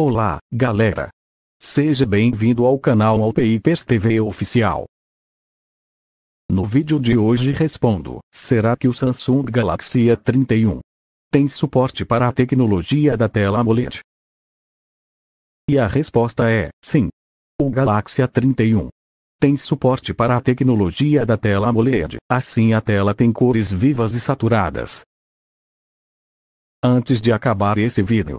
Olá, galera! Seja bem-vindo ao canal Alpeipers TV Oficial. No vídeo de hoje respondo, será que o Samsung Galaxy A31 tem suporte para a tecnologia da tela AMOLED? E a resposta é, sim. O Galaxy A31 tem suporte para a tecnologia da tela AMOLED, assim a tela tem cores vivas e saturadas. Antes de acabar esse vídeo,